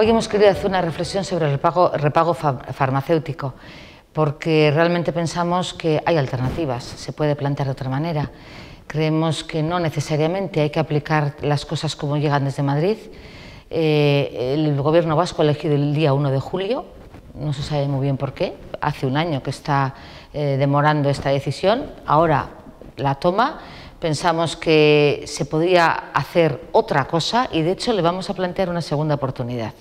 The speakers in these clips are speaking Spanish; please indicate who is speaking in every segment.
Speaker 1: Hoy hemos querido hacer una reflexión sobre el repago, farmacéutico, porque realmente pensamos que hay alternativas, se puede plantear de otra manera. Creemos que no necesariamente hay que aplicar las cosas como llegan desde Madrid. Eh, el gobierno vasco ha elegido el día 1 de julio, no se sabe muy bien por qué, hace un año que está eh, demorando esta decisión, ahora la toma, pensamos que se podría hacer otra cosa y de hecho le vamos a plantear una segunda oportunidad,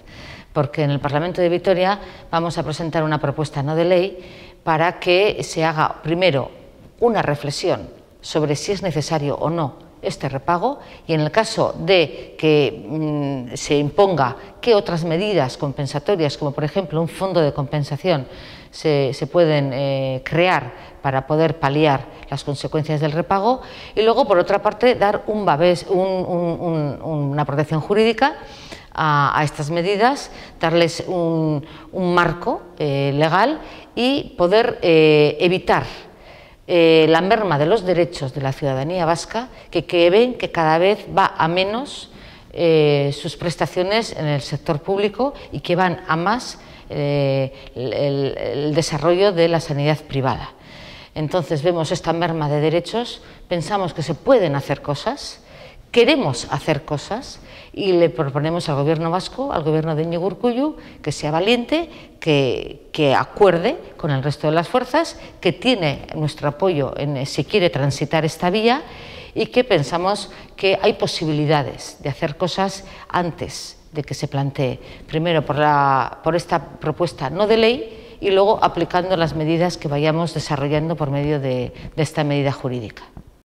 Speaker 1: porque en el Parlamento de Vitoria vamos a presentar una propuesta no de ley para que se haga primero una reflexión sobre si es necesario o no este repago y en el caso de que mm, se imponga qué otras medidas compensatorias, como por ejemplo un fondo de compensación, se, pueden eh, crear para poder paliar las consecuencias del repago y luego, por otra parte, dar un babés, una protección jurídica a, estas medidas, darles un, marco eh, legal y poder eh, evitar eh, la merma de los derechos de la ciudadanía vasca, que, ven que cada vez va a menos eh, sus prestaciones en el sector público y que van a más eh, el desarrollo de la sanidad privada. Entonces vemos esta merma de derechos, pensamos que se pueden hacer cosas, queremos hacer cosas y le proponemos al gobierno vasco, al gobierno de Íñigo que sea valiente, que, acuerde con el resto de las fuerzas, que tiene nuestro apoyo en, eh, si quiere transitar esta vía y que pensamos que hay posibilidades de hacer cosas antes de que se plantee, primero por, esta propuesta no de ley y luego aplicando las medidas que vayamos desarrollando por medio de esta medida jurídica.